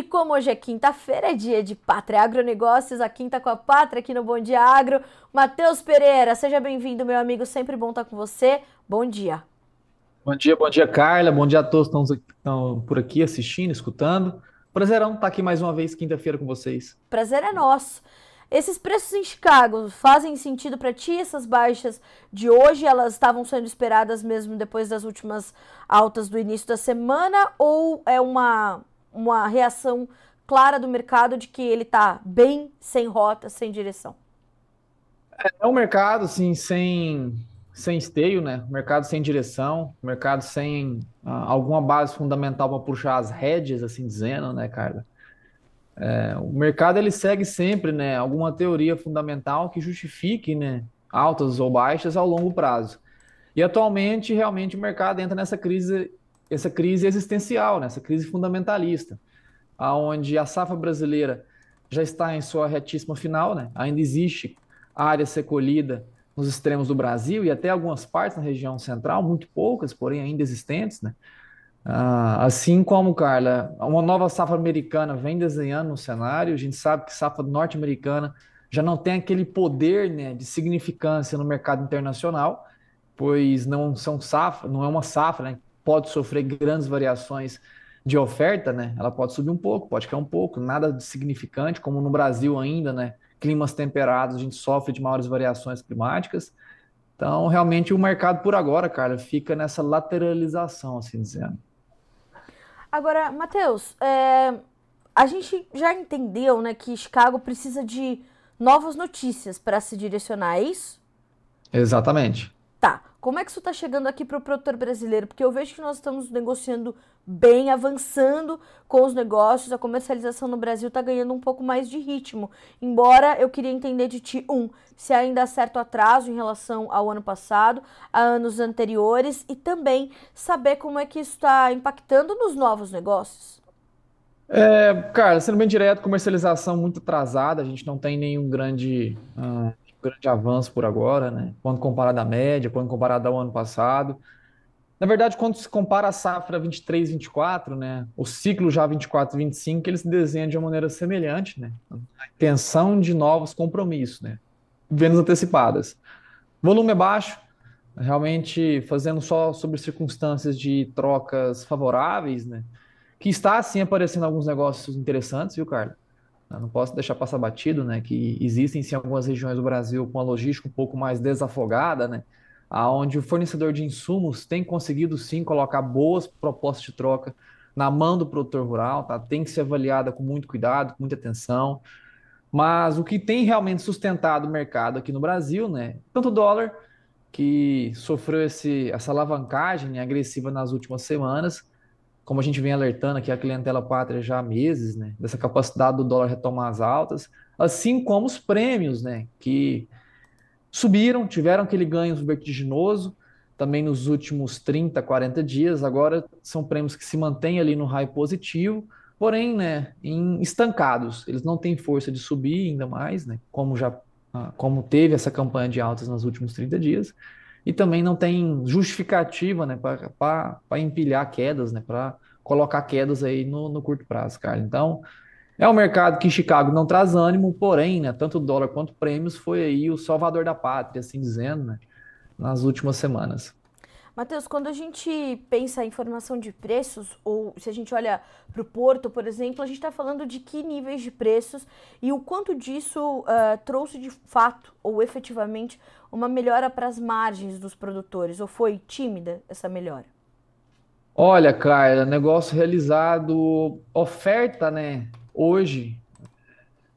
E como hoje é quinta-feira, é dia de Pátria Agronegócios, a quinta com a Pátria aqui no Bom Dia Agro. Matheus Pereira, seja bem-vindo, meu amigo, sempre bom estar com você. Bom dia. Bom dia, bom dia, Carla. Bom dia a todos que estão por aqui assistindo, escutando. Prazerão estar aqui mais uma vez quinta-feira com vocês. Prazer é nosso. Esses preços em Chicago fazem sentido para ti? Essas baixas de hoje, elas estavam sendo esperadas mesmo depois das últimas altas do início da semana ou é uma uma reação clara do mercado de que ele está bem sem rota, sem direção. É, é um mercado, assim, sem, sem esteio, né? Mercado sem direção, mercado sem uh, alguma base fundamental para puxar as rédeas, assim dizendo, né, Carla? É, o mercado ele segue sempre, né, alguma teoria fundamental que justifique, né, altas ou baixas ao longo prazo. E atualmente, realmente, o mercado entra nessa crise essa crise existencial, né? essa crise fundamentalista, aonde a safra brasileira já está em sua retíssima final, né? ainda existe área ser colhida nos extremos do Brasil e até algumas partes na região central, muito poucas, porém ainda existentes. Né? Ah, assim como, Carla, uma nova safra americana vem desenhando no cenário, a gente sabe que safra norte-americana já não tem aquele poder né, de significância no mercado internacional, pois não são safra, não é uma safra né, pode sofrer grandes variações de oferta, né? Ela pode subir um pouco, pode cair um pouco, nada de significante, como no Brasil ainda, né? Climas temperados, a gente sofre de maiores variações climáticas. Então, realmente, o mercado por agora, cara, fica nessa lateralização, assim dizendo. Agora, Matheus, é... a gente já entendeu, né, que Chicago precisa de novas notícias para se direcionar, é isso? Exatamente. Tá. Como é que isso está chegando aqui para o produtor brasileiro? Porque eu vejo que nós estamos negociando bem, avançando com os negócios, a comercialização no Brasil está ganhando um pouco mais de ritmo. Embora eu queria entender de ti, um, se ainda há certo atraso em relação ao ano passado, a anos anteriores, e também saber como é que isso está impactando nos novos negócios. É, cara, sendo bem direto, comercialização muito atrasada, a gente não tem nenhum grande. Ah, grande avanço por agora, né? Quando comparado à média, quando comparado ao ano passado. Na verdade, quando se compara a safra 23, 24, né? O ciclo já 24, 25, ele se desenha de uma maneira semelhante, né? A intenção de novos compromissos, né? Vendas antecipadas. Volume é baixo, realmente fazendo só sobre circunstâncias de trocas favoráveis, né? Que está assim aparecendo alguns negócios interessantes, viu, Carlos? Não posso deixar passar batido, né? Que existem sim algumas regiões do Brasil com a logística um pouco mais desafogada, né? Onde o fornecedor de insumos tem conseguido sim colocar boas propostas de troca na mão do produtor rural, tá? Tem que ser avaliada com muito cuidado, com muita atenção. Mas o que tem realmente sustentado o mercado aqui no Brasil, né? Tanto o dólar, que sofreu esse, essa alavancagem né, agressiva nas últimas semanas, como a gente vem alertando aqui a clientela pátria já há meses, né, dessa capacidade do dólar retomar as altas, assim como os prêmios, né, que subiram, tiveram aquele ganho vertiginoso também nos últimos 30, 40 dias, agora são prêmios que se mantêm ali no raio positivo, porém, né, em estancados, eles não têm força de subir ainda mais, né, como já ah, como teve essa campanha de altas nos últimos 30 dias, e também não tem justificativa né, para empilhar quedas, né, para colocar quedas aí no, no curto prazo, cara. Então, é um mercado que Chicago não traz ânimo, porém, né, tanto dólar quanto prêmios foi aí o salvador da pátria, assim dizendo, né, nas últimas semanas. Matheus, quando a gente pensa em formação de preços, ou se a gente olha para o Porto, por exemplo, a gente está falando de que níveis de preços e o quanto disso uh, trouxe de fato ou efetivamente uma melhora para as margens dos produtores, ou foi tímida essa melhora? Olha, Carla, negócio realizado, oferta, né, hoje,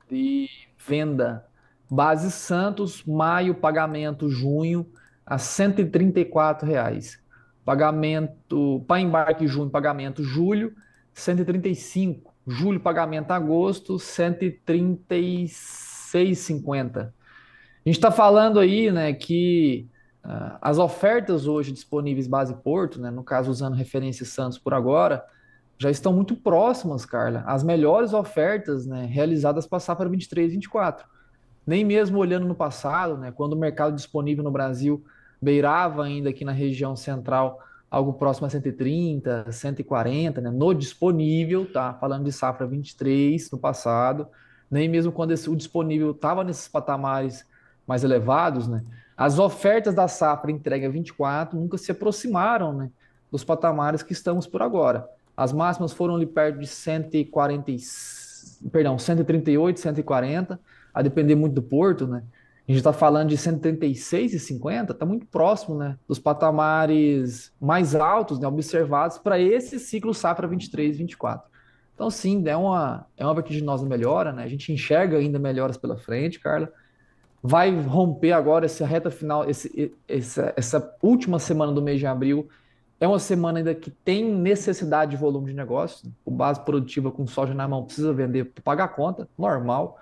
de venda, base Santos, maio, pagamento, junho a 134 reais. Pagamento para embarque junho, pagamento julho, 135. Julho pagamento agosto, 136,50. A gente está falando aí, né, que uh, as ofertas hoje disponíveis base Porto, né, no caso usando referência Santos por agora, já estão muito próximas, Carla. As melhores ofertas, né, realizadas para 23 e 24 nem mesmo olhando no passado, né, quando o mercado disponível no Brasil beirava ainda aqui na região central algo próximo a 130, 140, né, no disponível, tá? Falando de safra 23 no passado, nem mesmo quando esse, o disponível estava nesses patamares mais elevados, né? As ofertas da safra entrega 24 nunca se aproximaram, né, dos patamares que estamos por agora. As máximas foram ali perto de 140, perdão, 138, 140 a depender muito do Porto, né? A gente está falando de 136,50, está muito próximo né, dos patamares mais altos né, observados para esse ciclo safra 23, 24. Então, sim, é uma, é uma vertiginosa melhora, né? A gente enxerga ainda melhoras pela frente, Carla. Vai romper agora essa reta final, esse, essa, essa última semana do mês de abril. É uma semana ainda que tem necessidade de volume de negócio. O base produtiva com soja na mão precisa vender para pagar a conta, Normal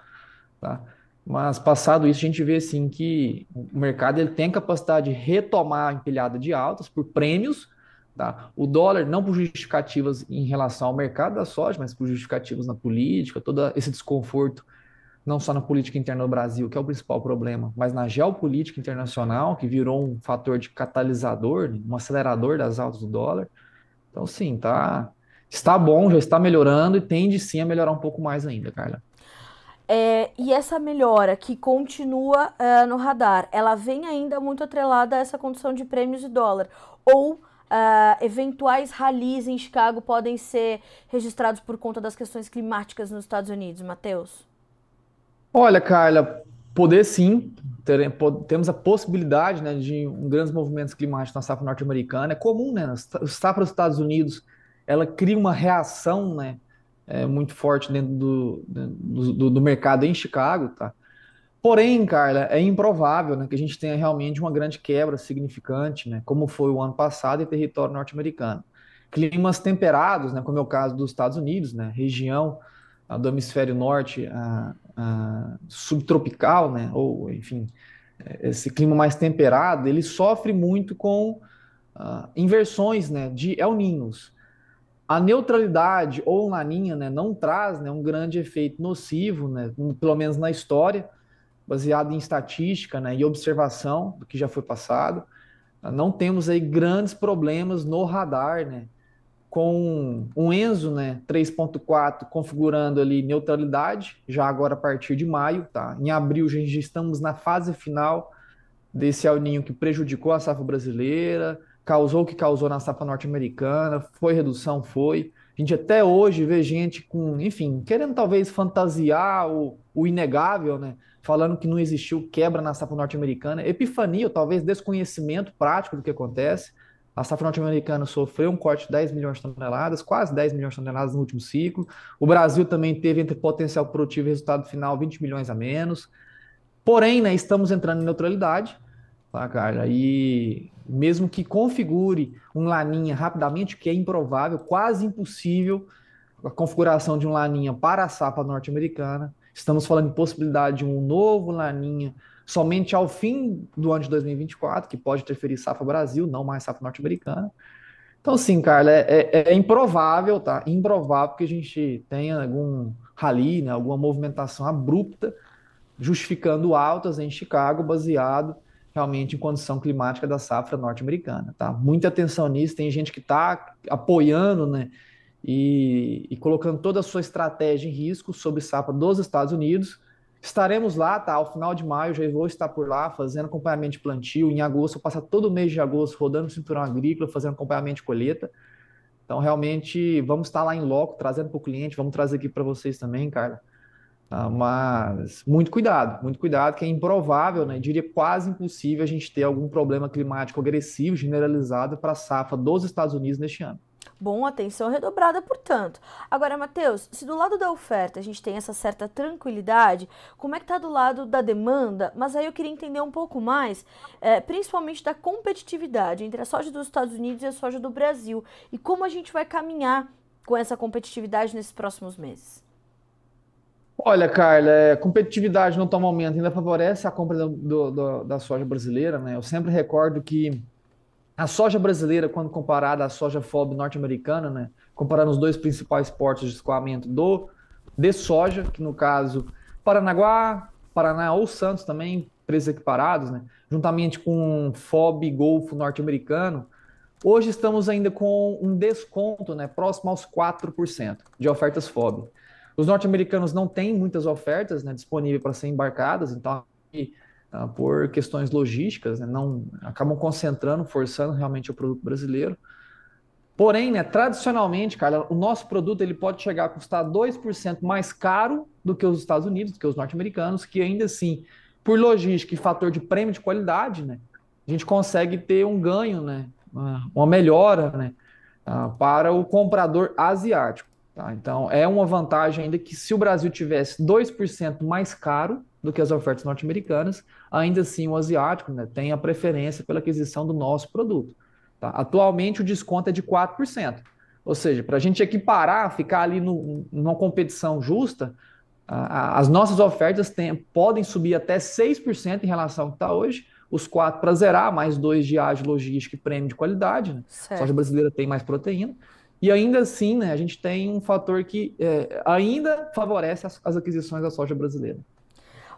Tá? Mas passado isso, a gente vê assim que o mercado ele tem a capacidade de retomar a empilhada de altas por prêmios, tá? O dólar não por justificativas em relação ao mercado da soja, mas por justificativas na política, todo esse desconforto não só na política interna do Brasil, que é o principal problema, mas na geopolítica internacional, que virou um fator de catalisador, um acelerador das altas do dólar. Então, sim, tá, está bom, já está melhorando e tende sim a melhorar um pouco mais ainda, Carla. É, e essa melhora que continua é, no radar, ela vem ainda muito atrelada a essa condição de prêmios e dólar. Ou uh, eventuais ralis em Chicago podem ser registrados por conta das questões climáticas nos Estados Unidos, Matheus? Olha, Carla, poder sim, ter, temos a possibilidade né, de um, grandes movimentos climáticos na safra norte-americana. É comum, né? O safra dos Estados Unidos, ela cria uma reação, né? é, muito forte dentro do, do, do, mercado em Chicago, tá? Porém, Carla, é improvável né, que a gente tenha realmente uma grande quebra significante, né, como foi o ano passado em território norte-americano. Climas temperados, né, como é o caso dos Estados Unidos, né, região a, ah, do hemisfério norte a, ah, a, ah, subtropical, né, ou enfim, esse clima mais temperado, ele sofre muito com inversões né, de El Ninos. A neutralidade ou laninha né, não traz né, um grande efeito nocivo, né, pelo menos na história, baseado em estatística né, e observação do que já foi passado. Não temos aí grandes problemas no radar, né? com um Enzo, né, 3.4 configurando ali neutralidade, já agora a partir de maio, tá? Em abril já estamos na fase final desse alinho que prejudicou a safra brasileira, causou o que causou na safra norte-americana, foi redução, foi. A gente até hoje vê gente com, enfim, querendo talvez fantasiar o, o inegável, né? Falando que não existiu quebra na safra norte-americana, epifania, ou talvez desconhecimento prático do que acontece. A safra norte-americana sofreu um corte de 10 milhões de toneladas, quase 10 milhões de toneladas no último ciclo. O Brasil também teve entre potencial produtivo e resultado final 20 milhões a menos. Porém, né, estamos entrando em neutralidade, tá, cara? E mesmo que configure um laninha rapidamente, que é improvável, quase impossível, a configuração de um laninha para a SAPA norte-americana, estamos falando de possibilidade de um novo laninha somente ao fim do ano de 2024, que pode interferir safra Brasil, não mais safra norte-americana. Então, sim, Carla, é, é, é, improvável, tá? Improvável que a gente tenha algum rally, né? alguma movimentação abrupta justificando altas em Chicago, baseado realmente em condição climática da safra norte-americana. Tá? Muita atenção nisso, tem gente que está apoiando né, e, e, colocando toda a sua estratégia em risco sobre safra dos Estados Unidos. Estaremos lá, tá? Ao final de maio já vou estar por lá fazendo acompanhamento de plantio. Em agosto, eu passar todo o mês de agosto rodando o cinturão agrícola, fazendo acompanhamento de colheita. Então, realmente, vamos estar lá em loco, trazendo para o cliente, vamos trazer aqui para vocês também, Carla ah, mas muito cuidado, muito cuidado, que é improvável, né? diria quase impossível a gente ter algum problema climático agressivo generalizado para a safra dos Estados Unidos neste ano. Bom, atenção redobrada, portanto. Agora, Matheus, se do lado da oferta a gente tem essa certa tranquilidade, como é que está do lado da demanda? Mas aí eu queria entender um pouco mais, é, principalmente da competitividade entre a soja dos Estados Unidos e a soja do Brasil e como a gente vai caminhar com essa competitividade nesses próximos meses. Olha, Carla, a é, competitividade no atual momento ainda favorece a compra do, do, da soja brasileira, né? Eu sempre recordo que a soja brasileira, quando comparada à soja FOB norte-americana, né? Comparando os dois principais portos de escoamento do de soja, que no caso Paranaguá, Paraná ou Santos também, preços equiparados, né? Juntamente com FOB Golfo norte-americano, Hoje estamos ainda com um desconto né, próximo aos 4% de ofertas FOB. Os norte-americanos não têm muitas ofertas né, disponíveis para serem embarcadas, então ah, por questões logísticas, né, não acabam concentrando, forçando realmente o produto brasileiro. Porém, né, tradicionalmente, cara, o nosso produto ele pode chegar a custar 2% mais caro do que os Estados Unidos, do que os norte-americanos, que ainda assim, por logística e fator de prêmio de qualidade, né, a gente consegue ter um ganho, né, uma melhora né, ah, para o comprador asiático. Tá? Então, é uma vantagem ainda que se o Brasil tivesse 2% mais caro do que as ofertas norte-americanas, ainda assim o asiático né, tem a preferência pela aquisição do nosso produto. Tá? Atualmente o desconto é de 4%. Ou seja, para a gente equiparar, ficar ali no, numa competição justa, a, a, as nossas ofertas tem, podem subir até 6% em relação ao que está hoje, os quatro para zerar, mais dois de ágio, logística e prêmio de qualidade. Né? A soja brasileira tem mais proteína. E ainda assim, né, a gente tem um fator que é, ainda favorece as, as aquisições da soja brasileira.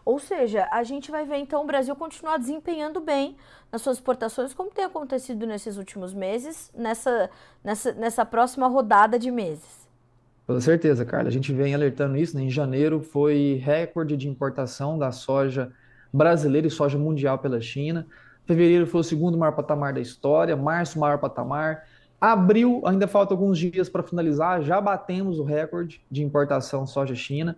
Ou seja, a gente vai ver então o Brasil continuar desempenhando bem nas suas exportações, como tem acontecido nesses últimos meses, nessa, nessa, nessa próxima rodada de meses. Com certeza, Carla. A gente vem alertando isso, né? Em janeiro foi recorde de importação da soja brasileira e soja mundial pela China. Fevereiro foi o segundo maior patamar da história, março, maior patamar. Abril, ainda falta alguns dias para finalizar, já batemos o recorde de importação soja China.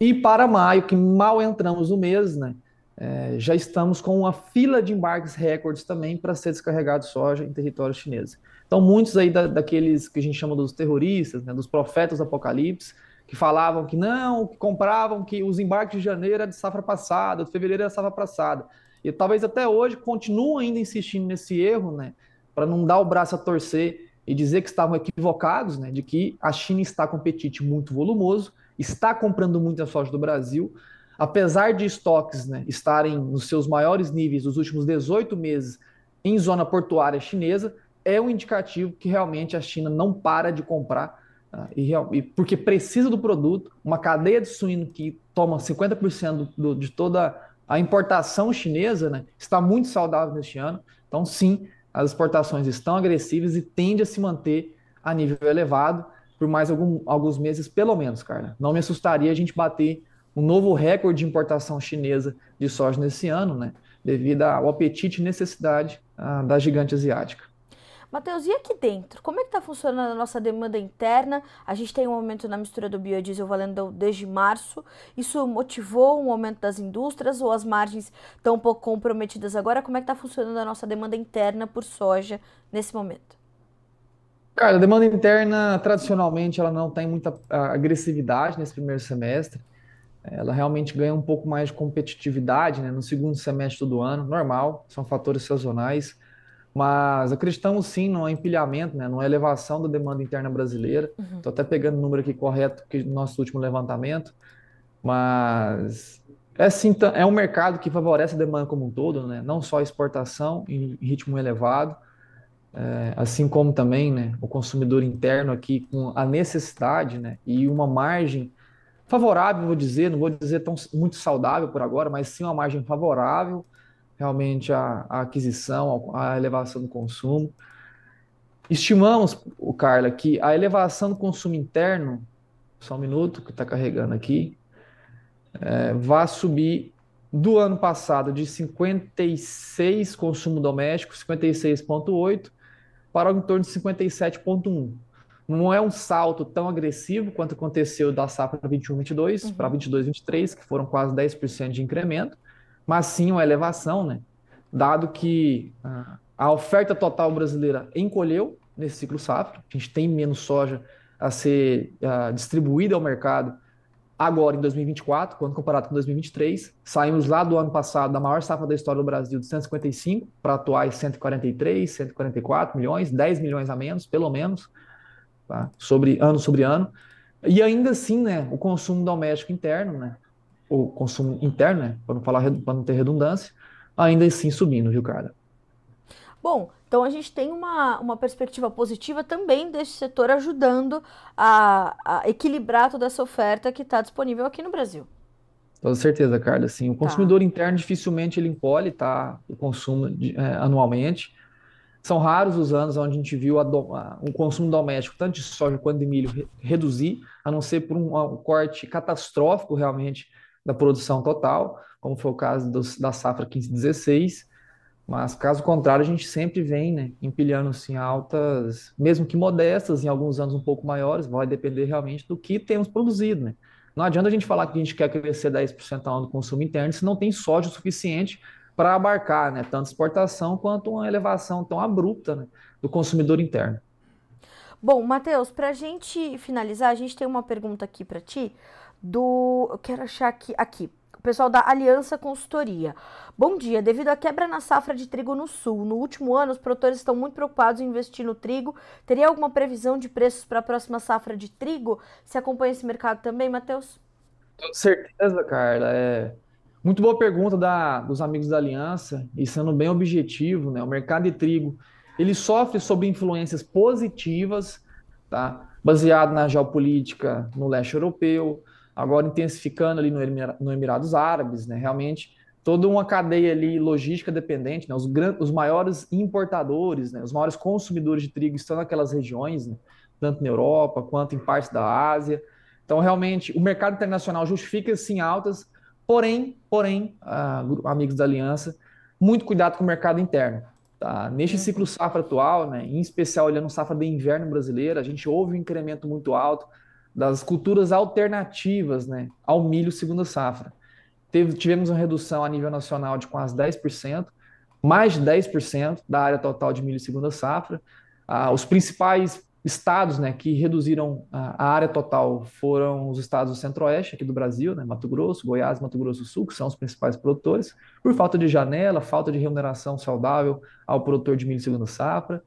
E para maio, que mal entramos no mês, né? É, já estamos com uma fila de embarques recordes também para ser descarregado soja em território chinês. Então, muitos aí da, daqueles que a gente chama dos terroristas, né, dos profetas do apocalipse, que falavam que não, que compravam que os embarques de janeiro era é de safra passada, de fevereiro é era safra passada. E talvez até hoje continuem ainda insistindo nesse erro, né? para não dar o braço a torcer e dizer que estavam equivocados, né, de que a China está com um apetite muito volumoso, está comprando muita soja do Brasil, apesar de estoques né, estarem nos seus maiores níveis nos últimos 18 meses em zona portuária chinesa, é um indicativo que realmente a China não para de comprar, ah, e, e porque precisa do produto, uma cadeia de suíno que toma 50% do, de toda a importação chinesa né, está muito saudável neste ano. Então, sim, as exportações estão agressivas e tende a se manter a nível elevado por mais algum, alguns meses, pelo menos, cara. Não me assustaria a gente bater um novo recorde de importação chinesa de soja nesse ano, né? Devido ao apetite e necessidade ah, da gigante asiática. Matheus, e aqui dentro? Como é que está funcionando a nossa demanda interna? A gente tem um aumento na mistura do biodiesel valendo desde março. Isso motivou um aumento das indústrias ou as margens estão um pouco comprometidas agora? Como é que está funcionando a nossa demanda interna por soja nesse momento? Cara, a demanda interna, tradicionalmente, ela não tem muita ah, agressividade nesse primeiro semestre. Ela realmente ganha um pouco mais de competitividade né, no segundo semestre do ano, normal, são fatores sazonais. Mas acreditamos sim no empilhamento, né, numa elevação da demanda interna brasileira. Estou uhum. até pegando o número aqui correto que do nosso último levantamento. Mas é, sim, é um mercado que favorece a demanda como um todo, né, não só a exportação em ritmo elevado, é, assim como também né, o consumidor interno aqui com a necessidade né, e uma margem favorável, vou dizer, não vou dizer tão muito saudável por agora, mas sim uma margem favorável realmente a, a aquisição, a elevação do consumo. Estimamos, o Carla, que a elevação do consumo interno, só um minuto que está carregando aqui, é, vai subir do ano passado de 56 consumo doméstico, 56,8, para em torno de 57,1. Não é um salto tão agressivo quanto aconteceu da safra 21-22 uhum. para 22-23, que foram quase 10% de incremento, mas sim uma elevação, né? Dado que ah, a oferta total brasileira encolheu nesse ciclo safra, a gente tem menos soja a ser ah, distribuída ao mercado agora em 2024, quando comparado com 2023. Saímos lá do ano passado da maior safra da história do Brasil, de 155 para atuais 143, 144 milhões, 10 milhões a menos, pelo menos, tá? sobre ano sobre ano. E ainda assim, né, o consumo doméstico interno, né, o consumo interno, né, para não falar para não ter redundância, ainda assim subindo, viu, cara? Bom, então a gente tem uma, uma perspectiva positiva também desse setor ajudando a, a equilibrar toda essa oferta que está disponível aqui no Brasil. Toda certeza, Carla. Assim, o tá. consumidor tá. interno dificilmente ele encolhe tá, o consumo de, é, anualmente. São raros os anos onde a gente viu a do, a, o consumo doméstico, tanto de soja quanto de milho, re, reduzir, a não ser por um, um corte catastrófico realmente da produção total, como foi o caso do, da safra 15-16, mas caso contrário, a gente sempre vem né, empilhando assim altas, mesmo que modestas, em alguns anos um pouco maiores, vai depender realmente do que temos produzido. Né? Não adianta a gente falar que a gente quer crescer 10% ao ano do consumo interno se não tem sódio suficiente para abarcar né, tanto exportação quanto uma elevação tão abrupta né, do consumidor interno. Bom, Matheus, para a gente finalizar, a gente tem uma pergunta aqui para ti do. Eu quero achar aqui. Aqui. O pessoal da Aliança Consultoria. Bom dia. Devido à quebra na safra de trigo no sul, no último ano, os produtores estão muito preocupados em investir no trigo. Teria alguma previsão de preços para a próxima safra de trigo? Se acompanha esse mercado também, Matheus? Com certeza, Carla. É muito boa pergunta da, dos amigos da Aliança. E sendo bem objetivo, né? O mercado de trigo ele sofre sob influências positivas, tá? Baseado na geopolítica no leste europeu, agora intensificando ali no, Emir, no Emirados Árabes, né? Realmente toda uma cadeia ali logística dependente, né? Os, os maiores importadores, né? Os maiores consumidores de trigo estão naquelas regiões, né? tanto na Europa quanto em partes da Ásia. Então, realmente, o mercado internacional justifica sim altas, porém, porém, uh, amigos da Aliança, muito cuidado com o mercado interno. Tá? Neste uhum. ciclo safra atual, né, em especial olhando safra de inverno brasileira, a gente houve um incremento muito alto, das culturas alternativas né, ao milho segunda safra. Teve, tivemos uma redução a nível nacional de quase 10%, mais de 10% da área total de milho segunda safra. Ah, os principais estados né, que reduziram a, área total foram os estados do centro-oeste aqui do Brasil, né, Mato Grosso, Goiás, Mato Grosso do Sul, que são os principais produtores, por falta de janela, falta de remuneração saudável ao produtor de milho segunda safra.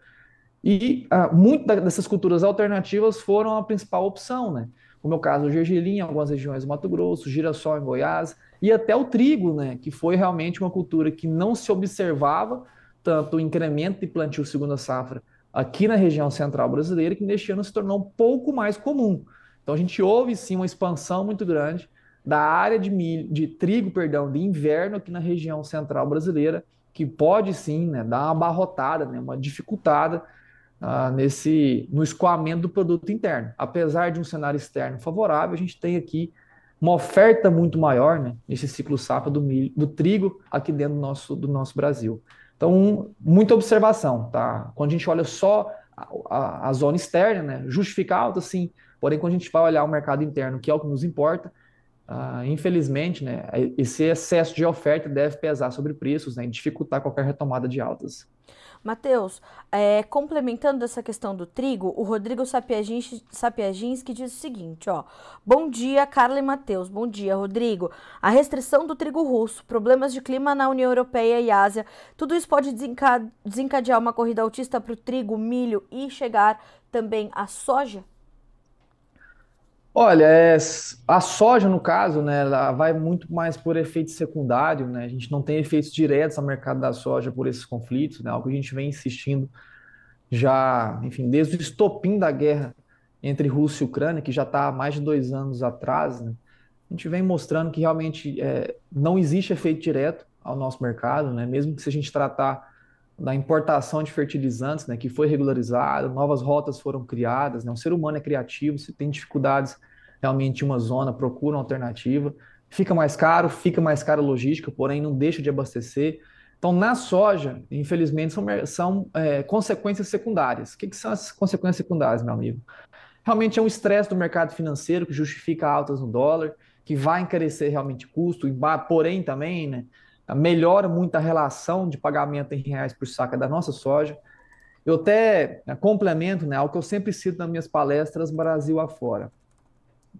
E ah, muitas dessas culturas alternativas foram a principal opção, né? No meu caso o gergelim em algumas regiões do Mato Grosso, girassol em Goiás, e até o trigo, né? Que foi realmente uma cultura que não se observava tanto o incremento de plantio segunda safra aqui na região central brasileira, que neste ano se tornou um pouco mais comum. Então a gente houve sim uma expansão muito grande da área de milho, de trigo, perdão, de inverno aqui na região central brasileira, que pode sim, né, dar uma abarrotada, né, uma dificultada ah, nesse no escoamento do produto interno. Apesar de um cenário externo favorável, a gente tem aqui uma oferta muito maior né, nesse ciclo safra do, milho, do trigo aqui dentro do nosso, do nosso Brasil. Então, um, muita observação, tá? Quando a gente olha só a, a, a zona externa, né, altas alta, sim. Porém, quando a gente vai olhar o mercado interno, que é o que nos importa, ah, infelizmente, né, esse excesso de oferta deve pesar sobre preços né, e dificultar qualquer retomada de altas. Matheus, é, complementando essa questão do trigo, o Rodrigo Sapiaginski, que diz o seguinte, ó. Bom dia, Carla e Matheus. Bom dia, Rodrigo. A restrição do trigo russo, problemas de clima na União Europeia e Ásia, tudo isso pode desencadear uma corrida autista para o trigo, milho e chegar também à soja? Olha, é, a soja, no caso, né, ela vai muito mais por efeito secundário, né? A gente não tem efeitos diretos ao mercado da soja por esses conflitos, né? Algo que a gente vem insistindo já, enfim, desde o estopim da guerra entre Rússia e Ucrânia, que já está há mais de dois anos atrás, né? A gente vem mostrando que realmente é, não existe efeito direto ao nosso mercado, né? Mesmo que se a gente tratar da importação de fertilizantes, né, que foi regularizado, novas rotas foram criadas, né, o ser humano é criativo, se tem dificuldades realmente em uma zona, procura uma alternativa, fica mais caro, fica mais caro a logística, porém não deixa de abastecer. Então, na soja, infelizmente, são, são é, consequências secundárias. O que, que são as consequências secundárias, meu amigo? Realmente é um estresse do mercado financeiro que justifica altas no dólar, que vai encarecer realmente custo, porém também, né, Tá? melhora muito a relação de pagamento em reais por saca da nossa soja. Eu até né, complemento né, algo que eu sempre cito nas minhas palestras Brasil afora,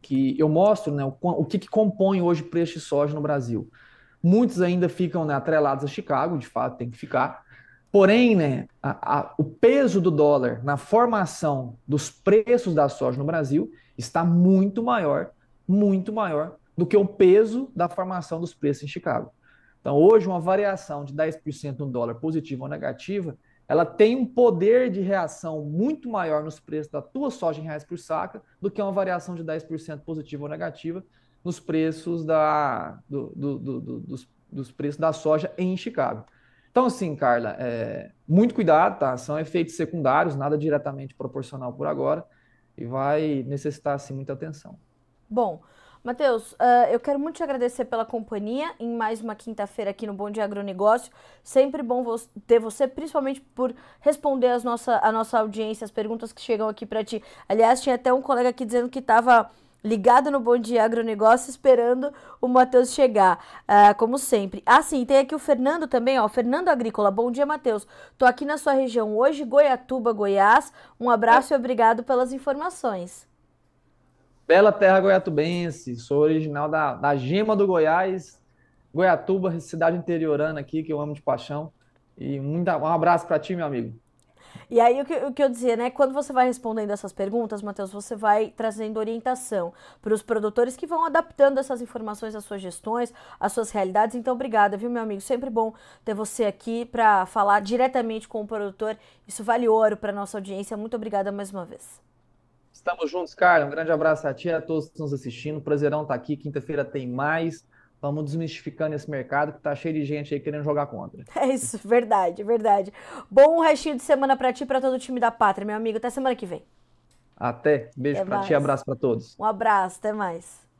que eu mostro né, o, o que, que, compõe hoje o preço de soja no Brasil. Muitos ainda ficam né, atrelados a Chicago, de fato tem que ficar, Porém, né, a, a, o peso do dólar na formação dos preços da soja no Brasil está muito maior, muito maior do que o peso da formação dos preços em Chicago. Então, hoje, uma variação de 10% no dólar positiva ou negativa, ela tem um poder de reação muito maior nos preços da tua soja em reais por saca do que uma variação de 10% positiva ou negativa nos preços da, do, do, do, dos, dos, preços da soja em Chicago. Então, assim, Carla, é, muito cuidado, tá? São efeitos secundários, nada diretamente proporcional por agora, e vai necessitar, assim, muita atenção. Bom, Matheus, uh, ah, eu quero muito te agradecer pela companhia em mais uma quinta-feira aqui no Bom Dia Agronegócio. Sempre bom vo ter você, principalmente por responder as nossa, a nossa audiência, as perguntas que chegam aqui para ti. Aliás, tinha até um colega aqui dizendo que estava ligado no Bom Dia Agronegócio, esperando o Matheus chegar, uh, como sempre. Ah, sim, tem aqui o Fernando também, ó, Fernando Agrícola. Bom dia, Matheus. Tô aqui na sua região hoje, Goiatuba, Goiás. Um abraço é. e obrigado pelas informações bela terra goiatubense, sou original da, da Gema do Goiás, Goiatuba, cidade interiorana aqui, que eu amo de paixão. E muita, um abraço para ti, meu amigo. E aí, o que, o que, eu dizia, né? Quando você vai respondendo essas perguntas, Matheus, você vai trazendo orientação para os produtores que vão adaptando essas informações às suas gestões, às suas realidades. Então, obrigada, viu, meu amigo? Sempre bom ter você aqui para falar diretamente com o produtor. Isso vale ouro para nossa audiência. Muito obrigada mais uma vez. Estamos juntos, cara. Um grande abraço a ti e a todos que estão nos assistindo. Prazerão estar tá aqui. Quinta-feira tem mais. Vamos desmistificando esse mercado que tá cheio de gente aí querendo jogar contra. É isso, verdade, verdade. Bom restinho de semana para ti e para todo o time da Pátria, meu amigo. Até semana que vem. Até. Beijo para ti, abraço para todos. Um abraço, até mais.